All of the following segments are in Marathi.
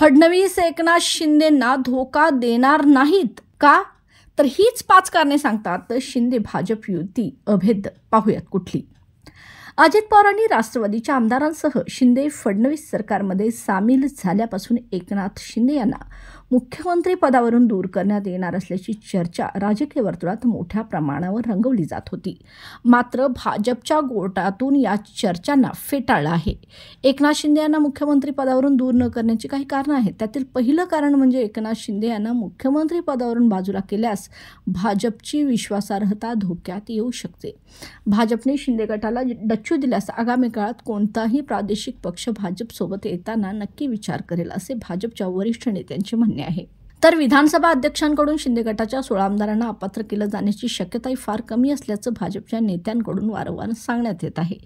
फडणवीस एकनाथ शिंदेना धोका देणार नाहीत का तर हीच पाच कारणे सांगतात शिंदे भाजप युती अभेद पाहूयात कुठली अजित पवारांनी राष्ट्रवादीच्या आमदारांसह शिंदे फडणवीस सरकारमध्ये सामील झाल्यापासून एकनाथ शिंदे यांना मुख्यमंत्री पदावरून दूर करण्यात येणार असल्याची चर्चा राजकीय वर्तुळात मोठ्या प्रमाणावर रंगवली जात होती मात्र भाजपच्या गोटातून या चर्चांना फेटाळलं आहे एकनाथ शिंदे यांना मुख्यमंत्री पदावरून दूर न करण्याची काही कारणं आहेत त्यातील पहिलं कारण म्हणजे एकनाथ शिंदे यांना मुख्यमंत्री पदावरून बाजूला केल्यास भाजपची विश्वासार्हता धोक्यात येऊ शकते भाजपने शिंदे गटाला डच्चू दिल्यास आगामी काळात कोणताही प्रादेशिक पक्ष भाजपसोबत येताना नक्की विचार करेल असे भाजपच्या वरिष्ठ नेत्यांचे म्हणणे आहे तर विधानसभा अध्यक्षांकडून शिंदे गटाच्या सोळा आमदारांना अपात्र केलं जाण्याची शक्यताही फार कमी असल्याचं भाजपच्या नेत्यांकडून वारंवार सांगण्यात येत आहे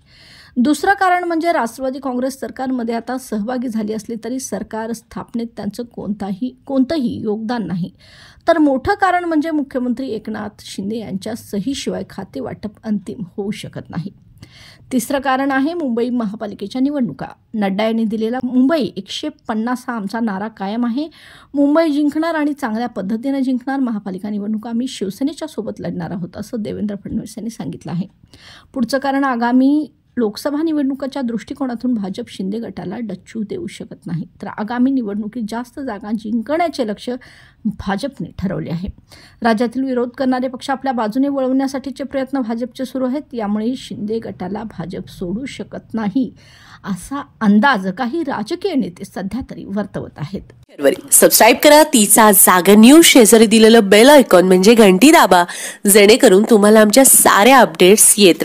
दुसरं कारण म्हणजे राष्ट्रवादी काँग्रेस सरकारमध्ये आता सहभागी झाली असली तरी सरकार स्थापनेत त्यांचं कोणताही कोणतंही योगदान नाही तर मोठं कारण म्हणजे मुख्यमंत्री एकनाथ शिंदे यांच्या सहीशिवाय खाते वाटप अंतिम होऊ शकत नाही तिसरं कारण आहे मुंबई महापालिकेच्या निवडणुका नड्डा यांनी दिलेला मुंबई एकशे पन्नास हा आमचा नारा कायम आहे मुंबई जिंकणार आणि चांगल्या पद्धतीनं जिंकणार महापालिका निवडणुका आम्ही शिवसेनेच्या सोबत लढणार आहोत असं देवेंद्र फडणवीस यांनी सांगितलं आहे पुढचं कारण आगामी लोकसभा निवडणुकाच्या दृष्टिकोनातून भाजप शिंदे गटाला डच्चू देऊ शकत नाही तर आगामी निवडणुकीत जास्त जागा जिंकण्याचे लक्ष भाजपने ठरवले आहे राज्यातील विरोध करणारे पक्ष आपल्या बाजूने वळवण्यासाठीचे प्रयत्न भाजपचे सुरू आहेत यामुळे शिंदे गटाला भाजप सोडू शकत नाही असा अंदाज काही राजकीय नेते सध्या तरी वर्तवत आहेत सबस्क्राईब करा तिचा जागा न्यूज शेजारी दिलेलं बेल आयकॉन म्हणजे घंटी दाबा जेणेकरून तुम्हाला आमच्या साऱ्या अपडेट्स येत